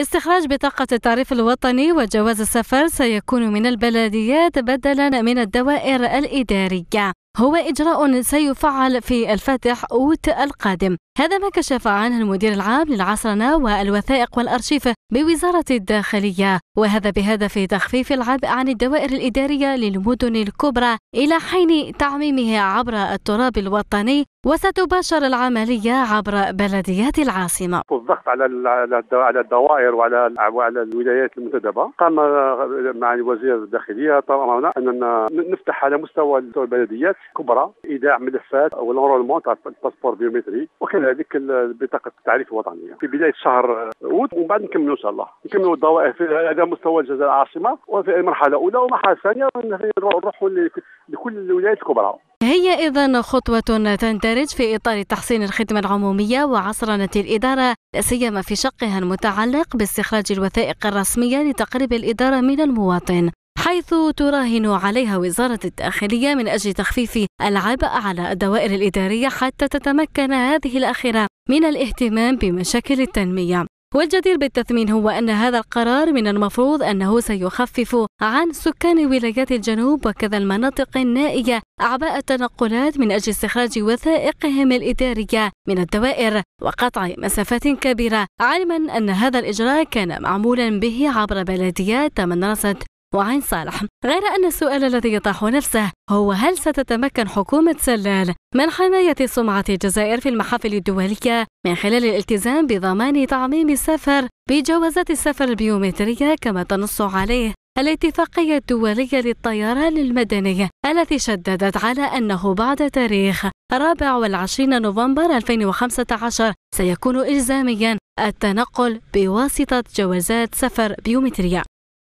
استخراج بطاقة التعريف الوطني وجواز السفر سيكون من البلديات بدلا من الدوائر الإدارية هو إجراء سيفعل في الفاتح أوت القادم هذا ما كشف عنه المدير العام للعصرنة والوثائق والأرشيف بوزارة الداخلية وهذا بهدف تخفيف العبء عن الدوائر الإدارية للمدن الكبرى إلى حين تعميمه عبر التراب الوطني وستباشر العملية عبر بلديات العاصمة الضغط على على الدوائر وعلى وعلى الولايات المنتدبة قام مع وزير الداخلية طبعا أننا نفتح على مستوى البلديات كبرى ايداع ملفات او الانرولمون تاع الباسبور بيومتري وكذلك بطاقه التعريف الوطنيه في بدايه شهر اوت ومن بعد نكملوا ان شاء الله نكملوا الدوائر في هذا مستوى الجزائر العاصمه وفي المرحله الاولى والمرحله الثانيه نروحوا لكل الولايات الكبرى هي ايضا خطوه تندرج في اطار تحسين الخدمه العموميه وعصرنه الاداره لا سيما في شقها المتعلق باستخراج الوثائق الرسميه لتقريب الاداره من المواطن حيث تراهن عليها وزارة الداخلية من أجل تخفيف العبء على الدوائر الإدارية حتى تتمكن هذه الأخيرة من الاهتمام بمشاكل التنمية والجدير بالتثمين هو أن هذا القرار من المفروض أنه سيخفف عن سكان ولايات الجنوب وكذا المناطق النائية أعباء التنقلات من أجل استخراج وثائقهم الإدارية من الدوائر وقطع مسافات كبيرة علما أن هذا الإجراء كان معمولا به عبر بلديات تمنرست وعين صالح غير أن السؤال الذي يطرح نفسه هو هل ستتمكن حكومة سلال من حماية سمعة الجزائر في المحافل الدولية من خلال الالتزام بضمان تعميم السفر بجوازات السفر البيومترية كما تنص عليه الاتفاقية الدولية للطيران المدني التي شددت على أنه بعد تاريخ 24 نوفمبر 2015 سيكون إلزاميا التنقل بواسطة جوازات سفر بيومترية